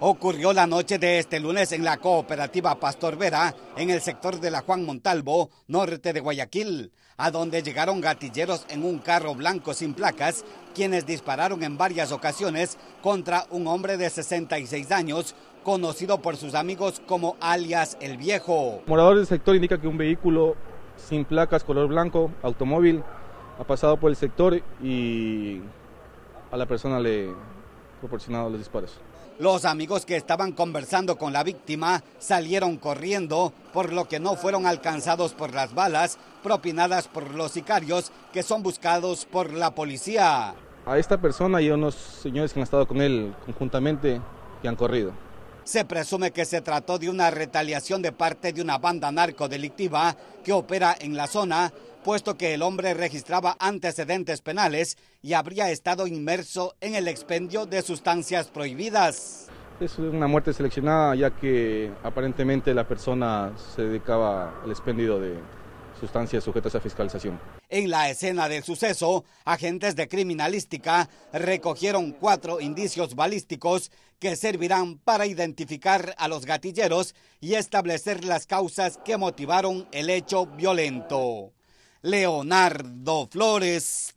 ocurrió la noche de este lunes en la cooperativa Pastor Vera, en el sector de la Juan Montalvo, norte de Guayaquil, a donde llegaron gatilleros en un carro blanco sin placas, quienes dispararon en varias ocasiones contra un hombre de 66 años, conocido por sus amigos como alias El Viejo. morador del sector indica que un vehículo sin placas color blanco, automóvil, ha pasado por el sector y a la persona le proporcionado los disparos. Los amigos que estaban conversando con la víctima salieron corriendo, por lo que no fueron alcanzados por las balas propinadas por los sicarios que son buscados por la policía. A esta persona y a unos señores que han estado con él conjuntamente que han corrido se presume que se trató de una retaliación de parte de una banda narcodelictiva que opera en la zona, puesto que el hombre registraba antecedentes penales y habría estado inmerso en el expendio de sustancias prohibidas. Es una muerte seleccionada ya que aparentemente la persona se dedicaba al expendio de sustancias sujetas a fiscalización. En la escena del suceso, agentes de criminalística recogieron cuatro indicios balísticos que servirán para identificar a los gatilleros y establecer las causas que motivaron el hecho violento. Leonardo Flores,